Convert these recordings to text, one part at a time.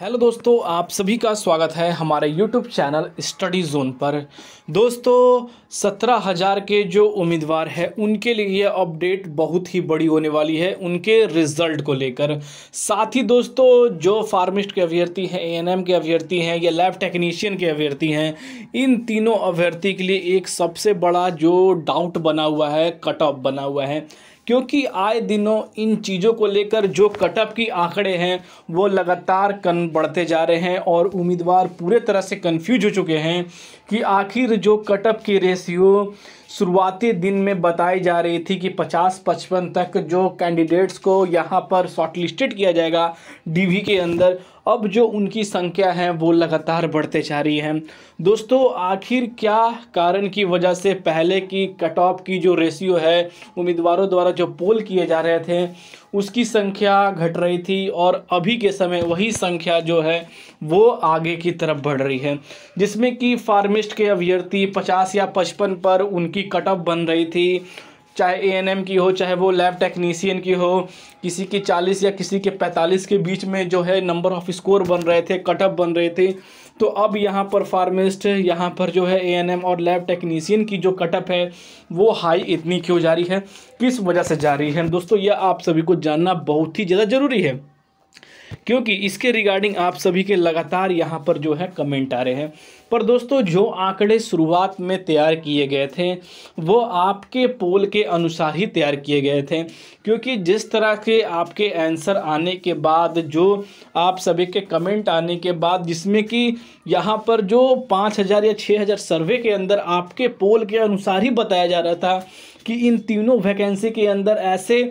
hello दोस्तों आप सभी का स्वागत है हमारे यूट्यूब चैनल स्टडी जोन पर दोस्तों सत्रह हज़ार के जो उम्मीदवार हैं उनके लिए यह अपडेट बहुत ही बड़ी होने वाली है उनके रिजल्ट को लेकर साथ ही दोस्तों जो फार्मिस्ट के अभ्यर्थी हैं एएनएम के अभ्यर्थी हैं या लैब टेक्नीशियन के अभ्यर्थी हैं इन तीनों अभ्यर्थी के लिए एक सबसे बड़ा जो डाउट बना हुआ है कट ऑफ बना हुआ है क्योंकि आए दिनों इन चीज़ों को लेकर जो कटअप की आंकड़े हैं वो लगातार कन बढ़ते जा रहे हैं और उम्मीदवार पूरे तरह से कंफ्यूज हो चुके हैं कि आखिर जो कटअप की रेशियो शुरुआती दिन में बताई जा रही थी कि 50-55 तक जो कैंडिडेट्स को यहाँ पर शॉर्टलिस्टेड किया जाएगा डीवी के अंदर अब जो उनकी संख्या है वो लगातार बढ़ते जा रही है दोस्तों आखिर क्या कारण की वजह से पहले की कट ऑफ की जो रेशियो है उम्मीदवारों द्वारा जो पोल किए जा रहे थे उसकी संख्या घट रही थी और अभी के समय वही संख्या जो है वो आगे की तरफ बढ़ रही है जिसमें कि फार्मिस्ट के अभ्यर्थी पचास या पचपन पर उनकी कट ऑफ बन रही थी चाहे ए की हो चाहे वो लैब टेक्नीसियन की हो किसी की चालीस या किसी के पैंतालीस के बीच में जो है नंबर ऑफ स्कोर बन रहे थे कटअप बन रहे थे तो अब यहाँ पर फार्मेस्ट यहाँ पर जो है ए और लैब टेक्नीसियन की जो कटअप है वो हाई इतनी क्यों जारी है किस वजह से जारी है दोस्तों यह आप सभी को जानना बहुत ही ज़्यादा ज़रूरी है क्योंकि इसके रिगार्डिंग आप सभी के लगातार यहाँ पर जो है कमेंट आ रहे हैं पर दोस्तों जो आंकड़े शुरुआत में तैयार किए गए थे वो आपके पोल के अनुसार ही तैयार किए गए थे क्योंकि जिस तरह के आपके आंसर आने के बाद जो आप सभी के कमेंट आने के बाद जिसमें कि यहाँ पर जो पाँच हज़ार या छः हज़ार सर्वे के अंदर आपके पोल के अनुसार ही बताया जा रहा था कि इन तीनों वैकेंसी के अंदर ऐसे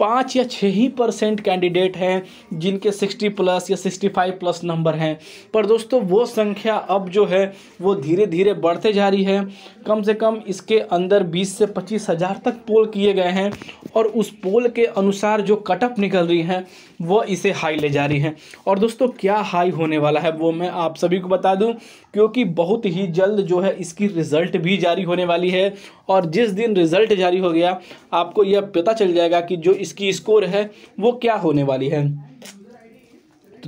पाँच या छः ही परसेंट कैंडिडेट हैं जिनके सिक्सटी प्लस या सिक्सटी फाइव प्लस नंबर हैं पर दोस्तों वो संख्या अब जो है वो धीरे धीरे बढ़ते जा रही है कम से कम इसके अंदर बीस से पच्चीस हज़ार तक पोल किए गए हैं और उस पोल के अनुसार जो कटअप निकल रही हैं वो इसे हाई ले जा रही है और दोस्तों क्या हाई होने वाला है वो मैं आप सभी को बता दूं क्योंकि बहुत ही जल्द जो है इसकी रिज़ल्ट भी जारी होने वाली है और जिस दिन रिज़ल्ट जारी हो गया आपको यह पता चल जाएगा कि जो इसकी स्कोर है वो क्या होने वाली है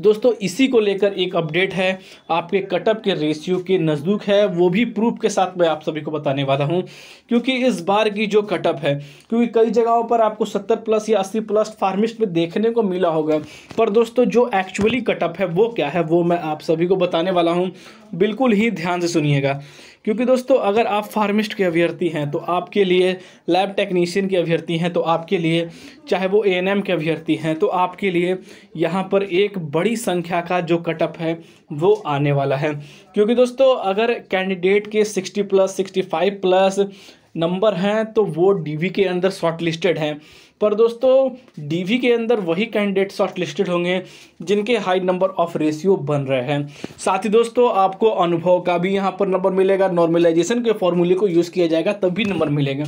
तो दोस्तों इसी को लेकर एक अपडेट है आपके कटअप के रेशियो के नज़दीक है वो भी प्रूफ के साथ मैं आप सभी को बताने वाला हूँ क्योंकि इस बार की जो कटअप है क्योंकि कई जगहों पर आपको सत्तर प्लस या अस्सी प्लस फार्मिस्ट में देखने को मिला होगा पर दोस्तों जो एक्चुअली कटअप है वो क्या है वो मैं आप सभी को बताने वाला हूँ बिल्कुल ही ध्यान से सुनिएगा क्योंकि दोस्तों अगर आप फार्मिस्ट के अभ्यर्थी हैं तो आपके लिए लैब टेक्नीशियन के अभ्यर्थी हैं तो आपके लिए चाहे वो ए के अभ्यर्थी हैं तो आपके लिए यहाँ पर एक बड़ी संख्या का जो कटअप है वो आने वाला है क्योंकि दोस्तों अगर कैंडिडेट के sixty plus sixty five plus number हैं तो वो डीवी के अंदर शॉर्ट लिस्टेड हैं पर दोस्तों डीवी के अंदर वही कैंडिडेट शॉर्ट लिस्टेड होंगे जिनके हाई नंबर ऑफ रेशियो बन रहे हैं साथ ही दोस्तों आपको अनुभव का भी यहाँ पर नंबर मिलेगा नॉर्मलाइजेशन के फॉर्मूले को यूज़ किया जाएगा तब भी नंबर मिलेगा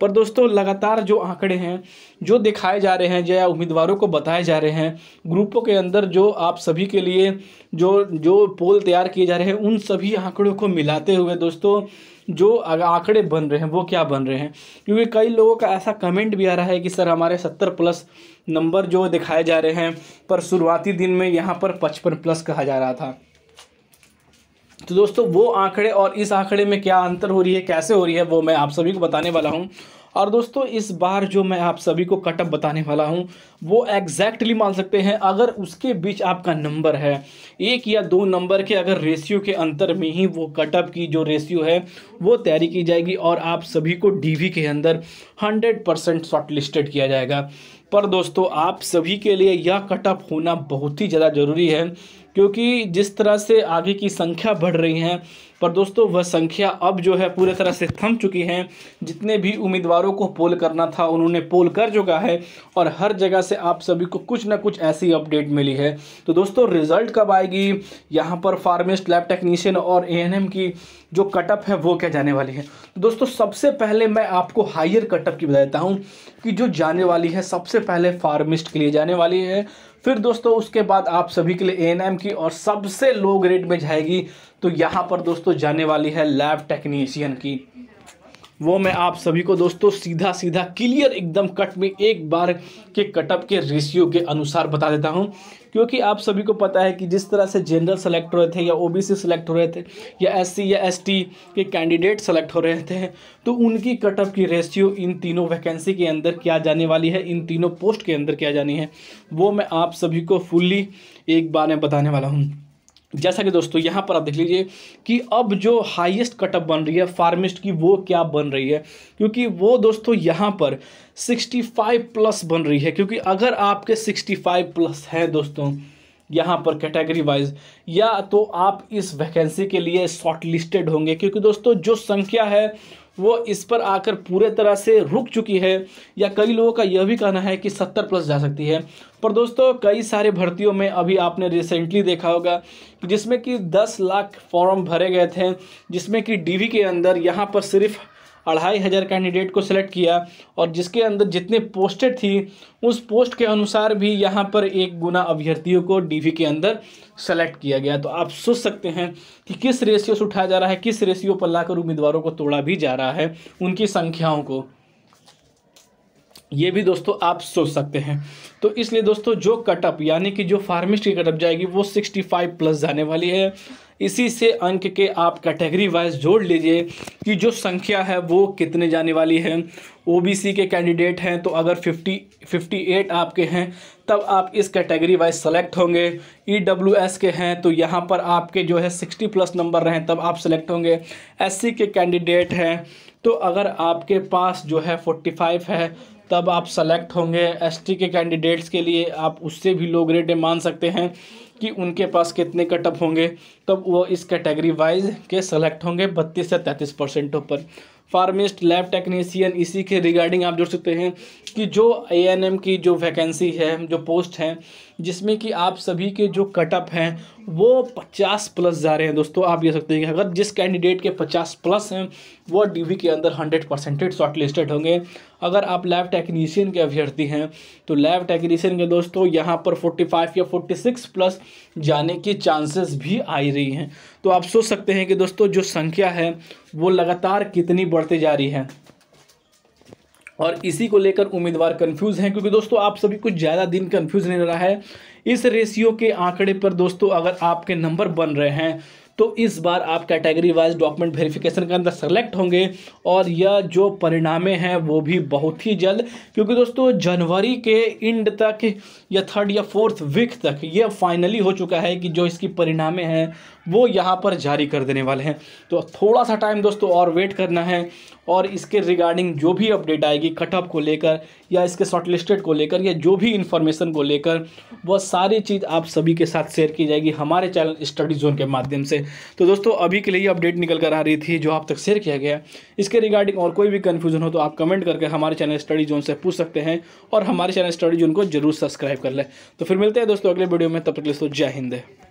पर दोस्तों लगातार जो आंकड़े हैं जो दिखाए जा रहे हैं जो उम्मीदवारों को बताए जा रहे हैं ग्रुपों के अंदर जो आप सभी के लिए जो जो पोल तैयार किए जा रहे हैं उन सभी आंकड़ों को मिलाते हुए दोस्तों जो आंकड़े बन रहे हैं वो क्या बन रहे हैं क्योंकि कई लोगों का ऐसा कमेंट भी आ रहा है कि सर हमारे सत्तर प्लस नंबर जो दिखाए जा रहे हैं पर शुरुआती दिन में यहाँ पर पचपन प्लस कहा जा रहा था तो दोस्तों वो आंकड़े और इस आंकड़े में क्या अंतर हो रही है कैसे हो रही है वो मैं आप सभी को बताने वाला हूँ और दोस्तों इस बार जो मैं आप सभी को कटअप बताने वाला हूँ वो एग्जैक्टली मान सकते हैं अगर उसके बीच आपका नंबर है एक या दो नंबर के अगर रेशियो के अंतर में ही वो कटअप की जो रेशियो है वो तैयारी की जाएगी और आप सभी को डी के अंदर हंड्रेड परसेंट शॉर्ट लिस्टेड किया जाएगा पर दोस्तों आप सभी के लिए यह कटअप होना बहुत ही ज़्यादा ज़रूरी है क्योंकि जिस तरह से आगे की संख्या बढ़ रही है पर दोस्तों वह संख्या अब जो है पूरे तरह से थम चुकी है जितने भी उम्मीदवारों को पोल करना था उन्होंने पोल कर चुका है और हर जगह से आप सभी को कुछ ना कुछ ऐसी अपडेट मिली है तो दोस्तों रिजल्ट कब आएगी यहाँ पर फार्मिस्ट लैब टेक्नीशियन और ए की जो कटअप है वो क्या जाने वाली है तो दोस्तों सबसे पहले मैं आपको हायर कटअप की बताता हूँ कि जो जाने वाली है सबसे पहले फार्मिस्ट के लिए जाने वाली है फिर दोस्तों उसके बाद आप सभी के लिए ए की और सबसे लो ग्रेड में जाएगी तो यहाँ पर दोस्तों जाने वाली है लैब टेक्नीशियन की वो मैं आप सभी को दोस्तों सीधा सीधा क्लियर एकदम कट में एक बार के कटअप के रेशियो के अनुसार बता देता हूँ क्योंकि आप सभी को पता है कि जिस तरह से जनरल सेलेक्ट हो रहे थे या ओबीसी सेलेक्ट हो रहे थे या एससी या एसटी के कैंडिडेट सेलेक्ट हो रहे थे तो उनकी कटअप की रेशियो इन तीनों वैकेंसी के अंदर क्या जाने वाली है इन तीनों पोस्ट के अंदर क्या जानी है वो मैं आप सभी को फुल्ली एक बार में बताने वाला हूँ जैसा कि दोस्तों यहाँ पर आप देख लीजिए कि अब जो हाईएस्ट कटअप बन रही है फार्मिस्ट की वो क्या बन रही है क्योंकि वो दोस्तों यहाँ पर 65 प्लस बन रही है क्योंकि अगर आपके 65 प्लस हैं दोस्तों यहाँ पर कैटेगरी वाइज या तो आप इस वैकेंसी के लिए शॉर्ट लिस्टेड होंगे क्योंकि दोस्तों जो संख्या है वो इस पर आकर पूरे तरह से रुक चुकी है या कई लोगों का यह भी कहना है कि सत्तर प्लस जा सकती है पर दोस्तों कई सारे भर्तियों में अभी आपने रिसेंटली देखा होगा जिसमें कि दस लाख फॉर्म भरे गए थे जिसमें कि डीवी के अंदर यहाँ पर सिर्फ अढ़ाई हज़ार कैंडिडेट को सिलेक्ट किया और जिसके अंदर जितने पोस्टेड थी उस पोस्ट के अनुसार भी यहाँ पर एक गुना अभ्यर्थियों को डीवी के अंदर सेलेक्ट किया गया तो आप सोच सकते हैं कि किस रेशियो से उठाया जा रहा है किस रेशियो पर लाकर उम्मीदवारों को तोड़ा भी जा रहा है उनकी संख्याओं को ये भी दोस्तों आप सोच सकते हैं तो इसलिए दोस्तों जो कटअप यानी कि जो फार्मिस्ट की कटअप जाएगी वो 65 प्लस जाने वाली है इसी से अंक के आप कैटेगरी वाइज जोड़ लीजिए कि जो संख्या है वो कितने जाने वाली है ओबीसी के कैंडिडेट हैं तो अगर 50 58 आपके हैं तब आप इस कैटेगरी वाइज सेलेक्ट होंगे ईडब्ल्यूएस e के हैं तो यहाँ पर आपके जो है 60 प्लस नंबर रहें तब आप सेलेक्ट होंगे एस के कैंडिडेट हैं तो अगर आपके पास जो है फाइव है तब आप सेलेक्ट होंगे एसटी के कैंडिडेट्स के लिए आप उससे भी लो ग्रेड मान सकते हैं कि उनके पास कितने कटअप होंगे तब वो इस कैटेगरी वाइज के सेलेक्ट होंगे बत्तीस से तैंतीस परसेंटों पर फार्मिस्ट लैब टेक्नीसियन इसी के रिगार्डिंग आप जुड़ सकते हैं कि जो ए एन एम की जो वैकेंसी है जो पोस्ट हैं जिसमें कि आप सभी के जो कटअप हैं वो 50 प्लस जा रहे हैं दोस्तों आप ये सकते हैं कि अगर जिस कैंडिडेट के 50 प्लस हैं वो डीवी के अंदर 100 परसेंटेज शॉर्ट लिस्टेड होंगे अगर आप लैब टेक्नीशियन के अभ्यर्थी हैं तो लैब टेक्नीशियन के दोस्तों यहाँ पर 45 या 46 प्लस जाने के चांसेस भी आ रही हैं तो आप सोच सकते हैं कि दोस्तों जो संख्या है वो लगातार कितनी बढ़ती जा रही है और इसी को लेकर उम्मीदवार कंफ्यूज हैं क्योंकि दोस्तों आप सभी कुछ ज़्यादा दिन कंफ्यूज नहीं रहा है इस रेशियो के आंकड़े पर दोस्तों अगर आपके नंबर बन रहे हैं तो इस बार आप कैटेगरी वाइज डॉक्यूमेंट वेरिफिकेशन के अंदर सेलेक्ट होंगे और यह जो परिणामें हैं वो भी बहुत ही जल्द क्योंकि दोस्तों जनवरी के इंड तक या थर्ड या फोर्थ वीक तक ये फाइनली हो चुका है कि जो इसकी परिणामें हैं वो यहाँ पर जारी कर देने वाले हैं तो थोड़ा सा टाइम दोस्तों और वेट करना है और इसके रिगार्डिंग जो भी अपडेट आएगी कटअप को लेकर या इसके शॉर्टलिस्टेड को लेकर या जो भी इन्फॉर्मेशन को लेकर वह सारी चीज़ आप सभी के साथ शेयर की जाएगी हमारे चैनल स्टडी जोन के माध्यम से तो दोस्तों अभी के लिए ये अपडेट निकल कर आ रही थी जो आप तक शेयर किया गया इसके रिगार्डिंग और कोई भी कन्फ्यूजन हो तो आप कमेंट करके हमारे चैनल स्टडी जोन से पूछ सकते हैं और हमारे चैनल स्टडी जोन को जरूर सब्सक्राइब कर लें तो फिर मिलते हैं दोस्तों अगले वीडियो में तब तक दोस्तों जय हिंद